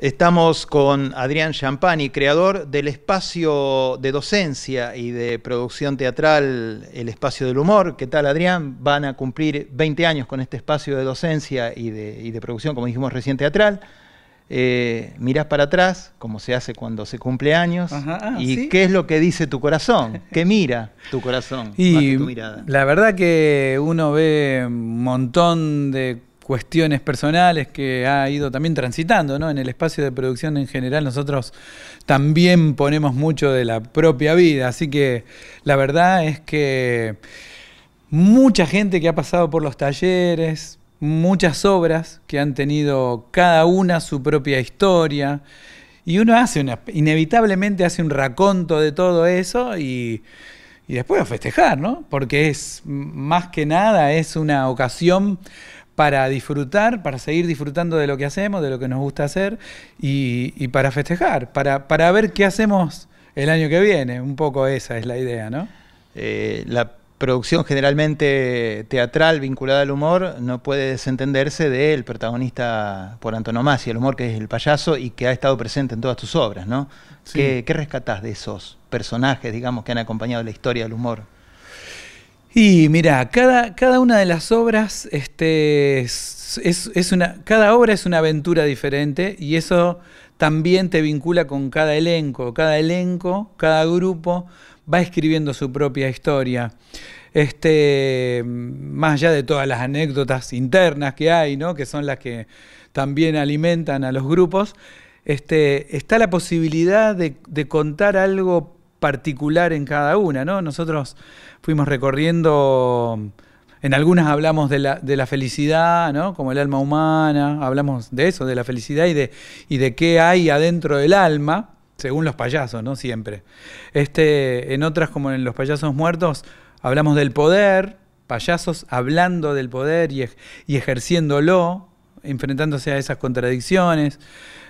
Estamos con Adrián Champani, creador del espacio de docencia y de producción teatral El Espacio del Humor. ¿Qué tal, Adrián? Van a cumplir 20 años con este espacio de docencia y de, producción, como dijimos recién, teatral. Eh, mirás para atrás, como se hace cuando se cumple años, ah, y qué es lo que dice tu corazón, qué mira tu corazón y tu mirada. La verdad que uno ve un montón de cuestiones personales que ha ido también transitando, ¿no? En el espacio de producción en general nosotros también ponemos mucho de la propia vida, así que la verdad es que mucha gente que ha pasado por los talleres, muchas obras que han tenido cada una su propia historia y uno hace una, inevitablemente hace un raconto de todo eso y y después a festejar, ¿no? Porque es más que nada es una ocasión para disfrutar, para seguir disfrutando de lo que hacemos, de lo que nos gusta hacer y, para festejar, para, para ver qué hacemos el año que viene. Un poco esa es la idea, ¿no? Eh, la producción generalmente teatral vinculada al humor no puede desentenderse del protagonista por antonomasia, el humor que es el payaso y que ha estado presente en todas tus obras, ¿no? ¿Qué, ¿Qué rescatás de esos personajes, digamos, que han acompañado la historia del humor? Sí, mira, cada, cada una de las obras, este, es, una, cada obra es una aventura diferente y eso también te vincula con cada elenco. Cada elenco, cada grupo va escribiendo su propia historia. Este, más allá de todas las anécdotas internas que hay, ¿no? que son las que también alimentan a los grupos, este, está la posibilidad de, de contar algo particular en cada una, ¿no? Nosotros fuimos recorriendo, en algunas hablamos de la, de la felicidad, ¿no? Como el alma humana, hablamos de eso, de la felicidad y de, y de qué hay adentro del alma, según los payasos, ¿no? Siempre. Este, en otras, como en los payasos muertos, hablamos del poder, payasos hablando del poder y, y ejerciéndolo, enfrentándose a esas contradicciones.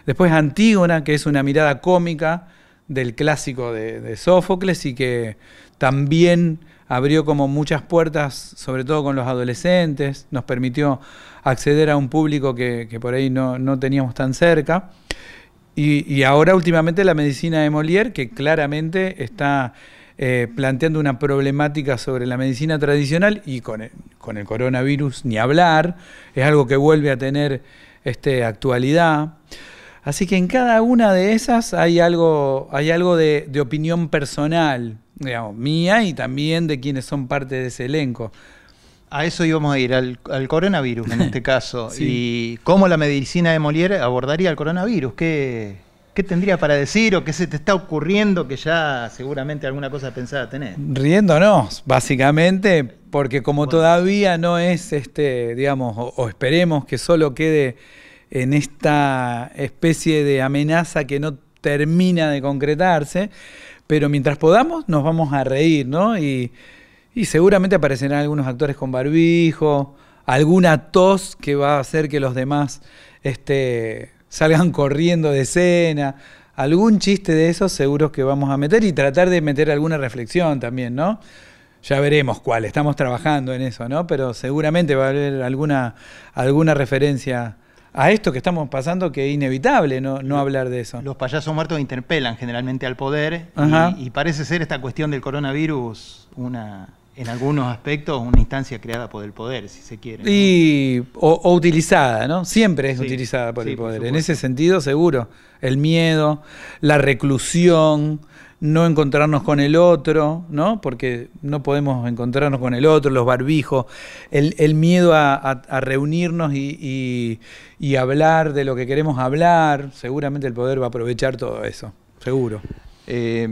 Después Antígona, que es una mirada cómica del clásico de, Sófocles y que también abrió como muchas puertas, sobre todo con los adolescentes, nos permitió acceder a un público que, por ahí no, teníamos tan cerca. Y, ahora últimamente la medicina de Molière, que claramente está eh, planteando una problemática sobre la medicina tradicional y con el, con el coronavirus ni hablar, es algo que vuelve a tener este, actualidad. Así que en cada una de esas hay algo, hay algo de, opinión personal, digamos, mía y también de quienes son parte de ese elenco. A eso íbamos a ir, al, coronavirus en este caso. Y cómo la medicina de Molière abordaría el coronavirus. ¿Qué, tendría para decir o qué se te está ocurriendo que ya seguramente alguna cosa pensaba tener? Riéndonos, básicamente, porque como todavía no es este, digamos, o esperemos que solo quede en esta especie de amenaza que no termina de concretarse, pero mientras podamos nos vamos a reír, ¿no? Y, seguramente aparecerán algunos actores con barbijo, alguna tos que va a hacer que los demás este, salgan corriendo de escena, algún chiste de esos seguro que vamos a meter y tratar de meter alguna reflexión también, ¿no? Ya veremos cuál, estamos trabajando en eso, ¿no? Pero seguramente va a haber alguna, alguna referencia a esto que estamos pasando que es inevitable no, hablar de eso. Los payasos muertos interpelan generalmente al poder y, parece ser esta cuestión del coronavirus una en algunos aspectos una instancia creada por el poder, si se quiere. Y, o, utilizada, ¿no? Siempre es utilizada por el poder. en ese sentido, seguro, el miedo, la reclusión, no encontrarnos con el otro, ¿no? Porque no podemos encontrarnos con el otro, los barbijos, el, el miedo a, reunirnos y, hablar de lo que queremos hablar. Seguramente el poder va a aprovechar todo eso, seguro. Eh,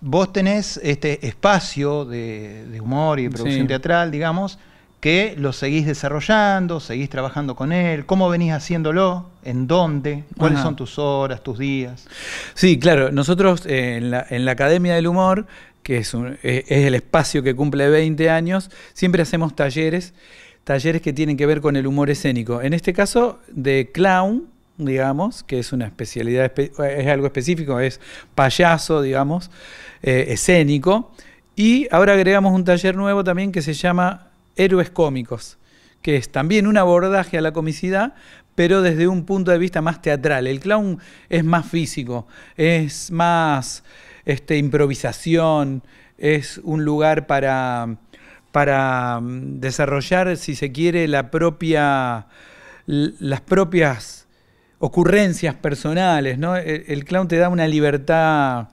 vos tenés este espacio de, humor y producción teatral, digamos que lo seguís desarrollando, seguís trabajando con él, cómo venís haciéndolo, en dónde, cuáles son tus horas, tus días. Sí, claro, nosotros eh, en, la, Academia del Humor, que es, eh, el espacio que cumple 20 años, siempre hacemos talleres, talleres que tienen que ver con el humor escénico. En este caso, de clown, digamos, que es una especialidad, es algo específico, es payaso, digamos, eh, escénico. Y ahora agregamos un taller nuevo también que se llama héroes cómicos, que es también un abordaje a la comicidad, pero desde un punto de vista más teatral. El clown es más físico, es más este, improvisación, es un lugar para, mm, desarrollar, si se quiere, la propia, las propias ocurrencias personales. E, el clown te da una libertad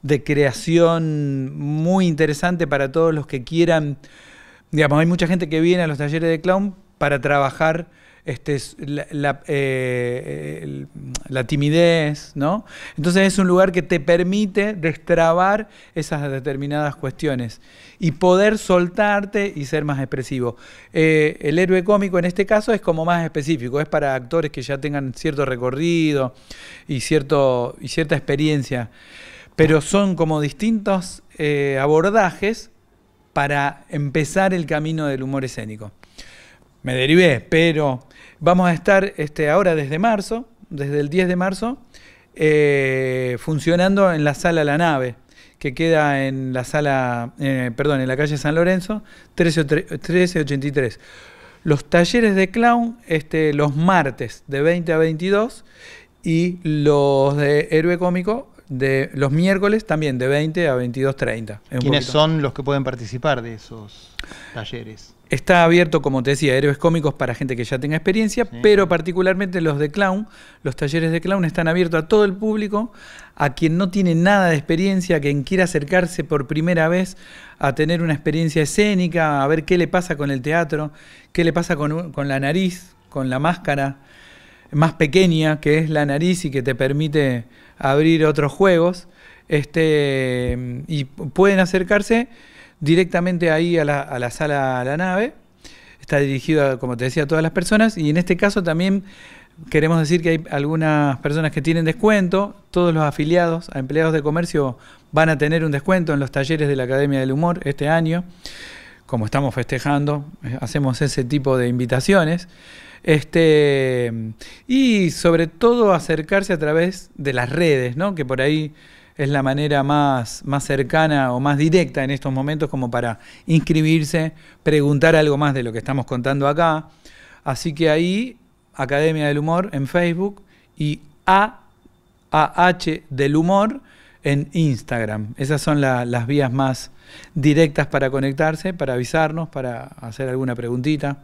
de creación muy interesante para todos los que quieran Digamos, hay mucha gente que viene a los talleres de clown para trabajar este, eh, eh, la, timidez, ¿no? Entonces es un lugar que te permite destrabar esas determinadas cuestiones y poder soltarte y ser más expresivo. Eh, el héroe cómico en este caso es como más específico, es para actores que ya tengan cierto recorrido y, cierto, y cierta experiencia, pero son como distintos abordajes para empezar el camino del humor escénico. Me derivé, pero vamos a estar este, ahora desde marzo, desde el 10 de marzo, eh, funcionando en la sala La Nave, que queda en la sala, eh, perdón, en la calle San Lorenzo, 1383. Los talleres de clown este, los martes de 20 a 22 y los de héroe cómico de los miércoles también de 20 a 22.30. ¿Quiénes son los que pueden participar de esos talleres? Está abierto, como te decía, héroes cómicos para gente que ya tenga experiencia, pero particularmente los de clown, los talleres de clown están abiertos a todo el público, a quien no tiene nada de experiencia, a quien quiera acercarse por primera vez a tener una experiencia escénica, a ver qué le pasa con el teatro, qué le pasa con, con la nariz, con la máscara más pequeña que es la nariz y que te permite abrir otros juegos. Este, y pueden acercarse directamente ahí a la, a la sala, a la nave. Está dirigido, como te decía, a todas las personas. Y en este caso también queremos decir que hay algunas personas que tienen descuento. Todos los afiliados a empleados de comercio van a tener un descuento en los talleres de la Academia del Humor este año. Como estamos festejando, eh, hacemos ese tipo de invitaciones. Este, y sobre todo acercarse a través de las redes, ¿no? que por ahí es la manera más, más cercana o más directa en estos momentos como para inscribirse, preguntar algo más de lo que estamos contando acá. Así que ahí, Academia del Humor en Facebook y AAH del Humor en Instagram. Esas son las vías más directas para conectarse, para avisarnos, para hacer alguna preguntita.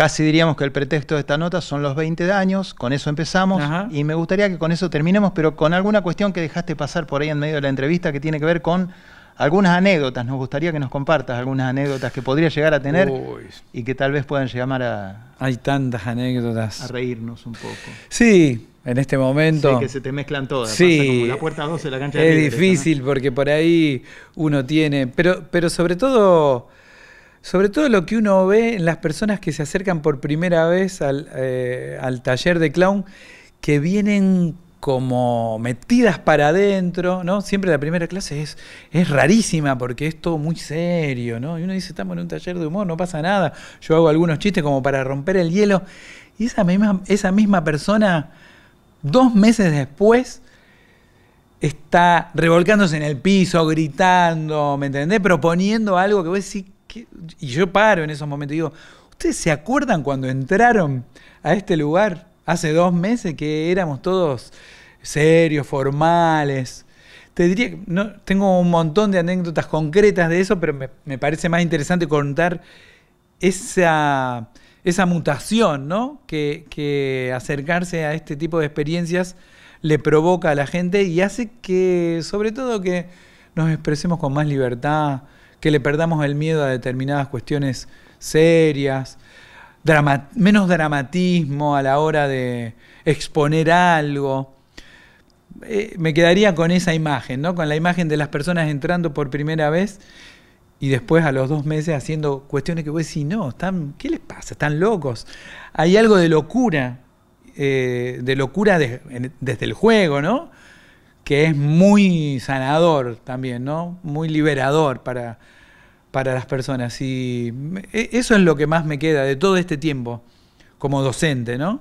Casi diríamos que el pretexto de esta nota son los 20 años, con eso empezamos y me gustaría que con eso terminemos, pero con alguna cuestión que dejaste pasar por ahí en medio de la entrevista que tiene que ver con algunas anécdotas. Nos gustaría que nos compartas algunas anécdotas que podría llegar a tener y que tal vez puedan llamar a... Hay tantas anécdotas. A reírnos un poco. Sí, en este momento. Sí, que se te mezclan todas. Sí, la puerta 12 la cancha Es difícil porque por ahí uno tiene. Pero, pero sobre todo sobre todo lo que uno ve en las personas que se acercan por primera vez eh, al, taller de clown, que vienen como metidas para adentro, ¿no? Siempre la primera clase es, es rarísima porque es todo muy serio, ¿no? Y uno dice, estamos en un taller de humor, no pasa nada. Yo hago algunos chistes como para romper el hielo. Y esa misma, esa misma persona, dos meses después, está revolcándose en el piso, gritando, ¿me entendés? Proponiendo algo que vos decís, y yo paro en esos momentos y digo, ¿ustedes se acuerdan cuando entraron a este lugar hace dos meses que éramos todos serios, formales? Te diría, no, tengo un montón de anécdotas concretas de eso, pero me, parece más interesante contar esa, mutación, Que, que, acercarse a este tipo de experiencias le provoca a la gente y hace que, sobre todo, que nos expresemos con más libertad, que le perdamos el miedo a determinadas cuestiones serias, menos dramatismo a la hora de exponer algo. Eh, me quedaría con esa imagen, ¿no? con la imagen de las personas entrando por primera vez y después a los dos meses haciendo cuestiones que vos decís, no, están, ¿qué les pasa? Están locos. Hay algo de locura, eh, de locura desde el juego, ¿no? que es muy sanador también, ¿no? Muy liberador para, para las personas. Y e, eso es lo que más me queda de todo este tiempo como docente, ¿no?